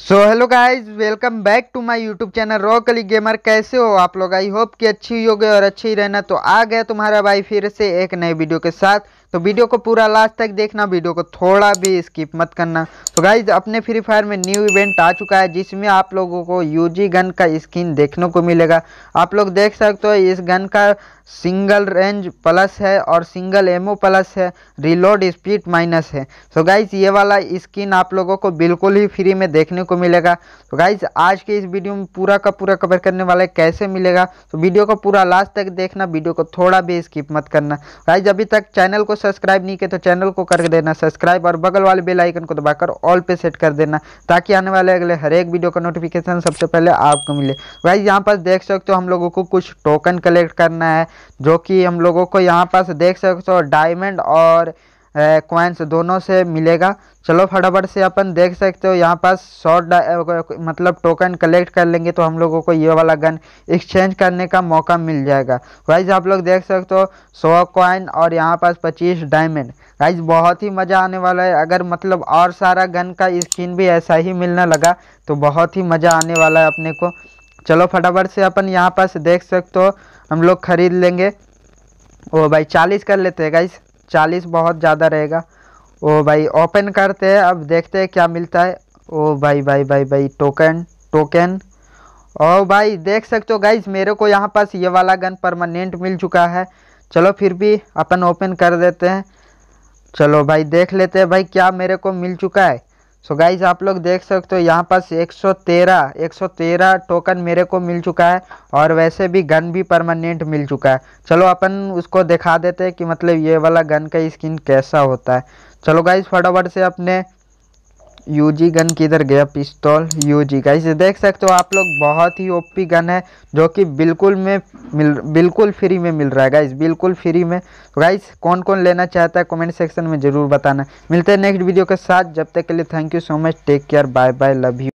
so hello guys welcome back to my YouTube channel Rock Ali Gamer कैसे हो आप लोग आई होप कि अच्छी गए और अच्छे ही रहना तो आ गया तुम्हारा भाई फिर से एक नए वीडियो के साथ तो वीडियो को पूरा लास्ट तक देखना वीडियो को थोड़ा भी स्किप मत करना तो गाइज अपने फ्री फायर में न्यू इवेंट आ चुका है जिसमें आप लोगों को यूजी गन का स्किन देखने को मिलेगा आप लोग देख सकते हो इस गन का सिंगल रेंज प्लस है और सिंगल एमओ प्लस है रिलोड स्पीड माइनस है सो so गाइज ये वाला स्किन आप लोगों को बिल्कुल ही फ्री में देखने को मिलेगा तो so गाइज आज के इस वीडियो में पूरा का पूरा कवर करने वाला है कैसे मिलेगा तो so वीडियो को पूरा लास्ट तक देखना वीडियो को थोड़ा भी स्किप मत करना गाइज अभी तक चैनल को सब्सक्राइब नहीं किया तो चैनल को कर देना सब्सक्राइब और बगल वाले बेल आइकन को दबाकर ऑल पे सेट कर देना ताकि आने वाले अगले हर एक वीडियो का नोटिफिकेशन सबसे पहले आपको मिले भाई यहाँ पर देख सकते हो हम लोगों को कुछ टोकन कलेक्ट करना है जो कि हम लोगों को यहाँ पास देख सकते हो डायमंड और कॉइन्स दोनों से मिलेगा चलो फटाफट से अपन देख सकते हो यहाँ पास शॉर्ट मतलब टोकन कलेक्ट कर लेंगे तो हम लोगों को ये वाला गन एक्सचेंज करने का मौका मिल जाएगा वाइज आप लोग देख सकते हो सौ कॉइन और यहाँ पास पच्चीस डायमंड गाइज बहुत ही मज़ा आने वाला है अगर मतलब और सारा गन का स्किन भी ऐसा ही मिलने लगा तो बहुत ही मज़ा आने वाला है अपने को चलो फटाफट से अपन यहाँ पास देख सकते हो हम लोग खरीद लेंगे ओ भाई चालीस कर लेते हैं गाइस चालीस बहुत ज़्यादा रहेगा ओ भाई ओपन करते हैं अब देखते हैं क्या मिलता है ओ भाई भाई भाई भाई टोकन टोकन ओ भाई देख सकते हो गाइज मेरे को यहाँ पास ये वाला गन परमानेंट मिल चुका है चलो फिर भी अपन ओपन कर देते हैं चलो भाई देख लेते हैं भाई क्या मेरे को मिल चुका है सो so गाइज आप लोग देख सकते हो यहाँ पास 113 113 टोकन मेरे को मिल चुका है और वैसे भी गन भी परमानेंट मिल चुका है चलो अपन उसको दिखा देते हैं कि मतलब ये वाला गन का स्किन कैसा होता है चलो गाइज फटाफट से अपने यूजी गन किधर गया पिस्तौल यूजी का इसे देख सकते हो आप लोग बहुत ही ओपी गन है जो कि बिल्कुल में मिल बिल्कुल फ्री में मिल रहा है गाइस बिल्कुल फ्री में तो गाइस कौन कौन लेना चाहता है कमेंट सेक्शन में ज़रूर बताना मिलते हैं नेक्स्ट वीडियो के साथ जब तक के लिए thank you so much take care bye bye love you